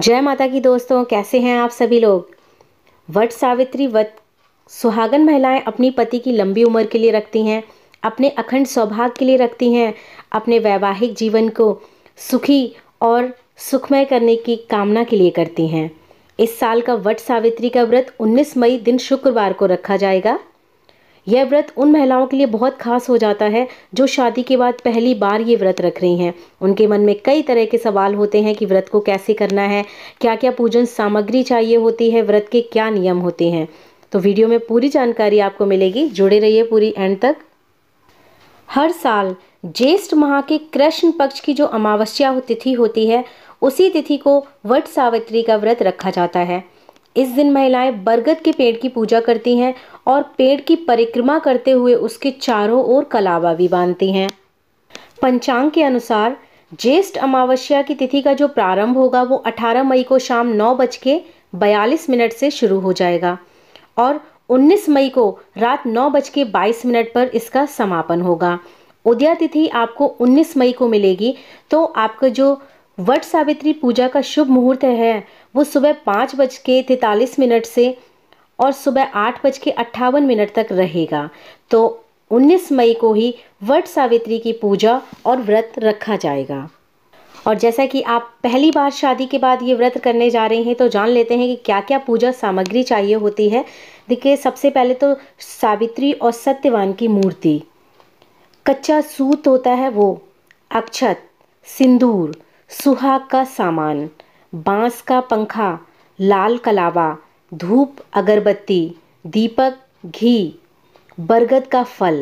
जय माता की दोस्तों कैसे हैं आप सभी लोग वट सावित्री वट सुहागन महिलाएं अपनी पति की लंबी उम्र के लिए रखती हैं अपने अखंड सौभाग्य के लिए रखती हैं अपने वैवाहिक जीवन को सुखी और सुखमय करने की कामना के लिए करती हैं इस साल का वट सावित्री का व्रत 19 मई दिन शुक्रवार को रखा जाएगा यह व्रत उन महिलाओं के लिए बहुत खास हो जाता है जो शादी के बाद पहली बार ये व्रत रख रही हैं उनके मन में कई तरह के सवाल होते हैं कि व्रत को कैसे करना है क्या क्या पूजन सामग्री चाहिए होती है व्रत के क्या नियम होते हैं तो वीडियो में पूरी जानकारी आपको मिलेगी जुड़े रहिए पूरी एंड तक हर साल ज्येष्ठ माह के कृष्ण पक्ष की जो अमावस्या तिथि होती है उसी तिथि को वट सावित्री का व्रत रखा जाता है इस दिन महिलाएं बरगद के पेड़ की पूजा करती हैं और पेड़ की परिक्रमा करते हुए उसके चारों ओर कलावा भी बांधती हैं पंचांग के अनुसार ज्येष्ठ अमावस्या की तिथि का जो प्रारंभ होगा वो 18 मई को शाम नौ बज के बयालीस मिनट से शुरू हो जाएगा और 19 मई को रात नौ बज के बाईस मिनट पर इसका समापन होगा उदया तिथि आपको 19 मई को मिलेगी तो आपका जो वट सावित्री पूजा का शुभ मुहूर्त है वो सुबह पाँच बज के तैतालीस मिनट से और सुबह आठ बज के अट्ठावन मिनट तक रहेगा तो 19 मई को ही वट सावित्री की पूजा और व्रत रखा जाएगा और जैसा कि आप पहली बार शादी के बाद ये व्रत करने जा रहे हैं तो जान लेते हैं कि क्या क्या पूजा सामग्री चाहिए होती है देखिए सबसे पहले तो सावित्री और सत्यवान की मूर्ति कच्चा सूत होता है वो अक्षत सिंदूर सुहाग का सामान बांस का पंखा लाल कलावा धूप अगरबत्ती दीपक घी बरगद का फल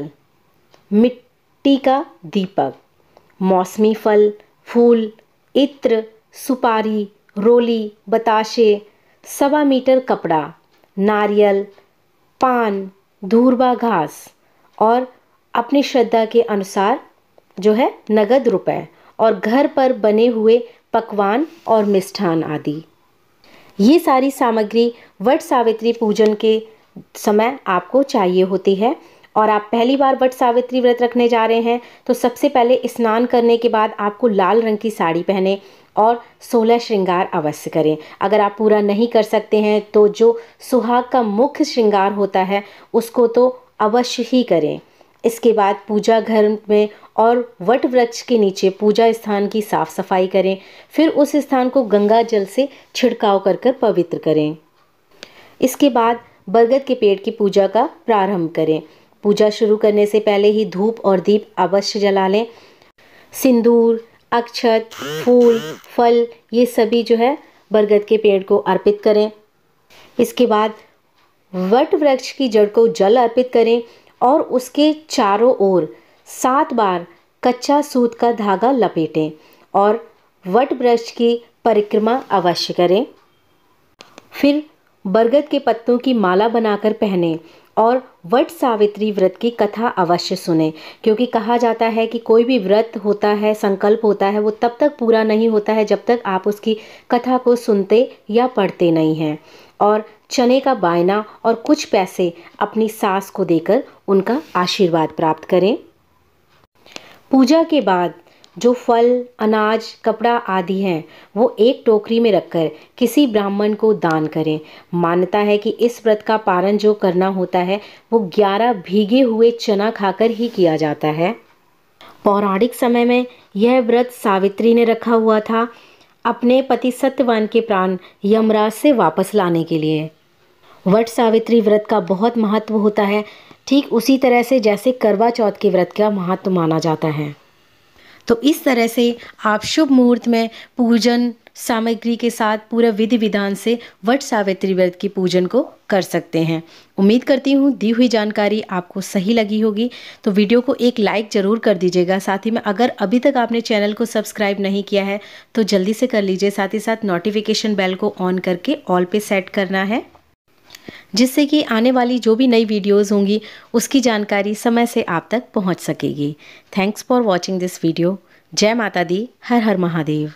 मिट्टी का दीपक मौसमी फल फूल इत्र सुपारी रोली बताशे सवा मीटर कपड़ा नारियल पान धूरबा घास और अपनी श्रद्धा के अनुसार जो है नगद रुपए और घर पर बने हुए पकवान और मिष्ठान आदि ये सारी सामग्री वट सावित्री पूजन के समय आपको चाहिए होती है और आप पहली बार वट सावित्री व्रत रखने जा रहे हैं तो सबसे पहले स्नान करने के बाद आपको लाल रंग की साड़ी पहने और सोलह श्रृंगार अवश्य करें अगर आप पूरा नहीं कर सकते हैं तो जो सुहाग का मुख्य श्रृंगार होता है उसको तो अवश्य ही करें इसके बाद पूजा घर में और वट वृक्ष के नीचे पूजा स्थान की साफ सफाई करें फिर उस स्थान को गंगा जल से छिड़काव कर कर पवित्र करें इसके बाद बरगद के पेड़ की पूजा का प्रारंभ करें पूजा शुरू करने से पहले ही धूप और दीप अवश्य जला लें सिंदूर अक्षत फूल फल ये सभी जो है बरगद के पेड़ को अर्पित करें इसके बाद वट वृक्ष की जड़ को जल अर्पित करें और उसके चारों ओर सात बार कच्चा सूत का धागा लपेटें और वट ब्रश की परिक्रमा अवश्य करें फिर बरगद के पत्तों की माला बनाकर पहने और वट सावित्री व्रत की कथा अवश्य सुने क्योंकि कहा जाता है कि कोई भी व्रत होता है संकल्प होता है वो तब तक पूरा नहीं होता है जब तक आप उसकी कथा को सुनते या पढ़ते नहीं हैं और चने का बायना और कुछ पैसे अपनी सास को देकर उनका आशीर्वाद प्राप्त करें पूजा के बाद जो फल अनाज कपड़ा आदि हैं वो एक टोकरी में रखकर किसी ब्राह्मण को दान करें मान्यता है कि इस व्रत का पारण जो करना होता है वो ग्यारह भीगे हुए चना खाकर ही किया जाता है पौराणिक समय में यह व्रत सावित्री ने रखा हुआ था अपने पति सत्यवान के प्राण यमराज से वापस लाने के लिए वट सावित्री व्रत का बहुत महत्व होता है ठीक उसी तरह से जैसे करवा चौथ के व्रत का महत्व माना जाता है तो इस तरह से आप शुभ मुहूर्त में पूजन सामग्री के साथ पूरा विधि विधान से वट सावित्री व्रत की पूजन को कर सकते हैं उम्मीद करती हूँ दी हुई जानकारी आपको सही लगी होगी तो वीडियो को एक लाइक ज़रूर कर दीजिएगा साथ ही में अगर अभी तक आपने चैनल को सब्सक्राइब नहीं किया है तो जल्दी से कर लीजिए साथ ही साथ नोटिफिकेशन बेल को ऑन करके ऑल पे सेट करना है जिससे कि आने वाली जो भी नई वीडियोस होंगी उसकी जानकारी समय से आप तक पहुंच सकेगी thanks for watching this video जय माता दी हर हर महादेव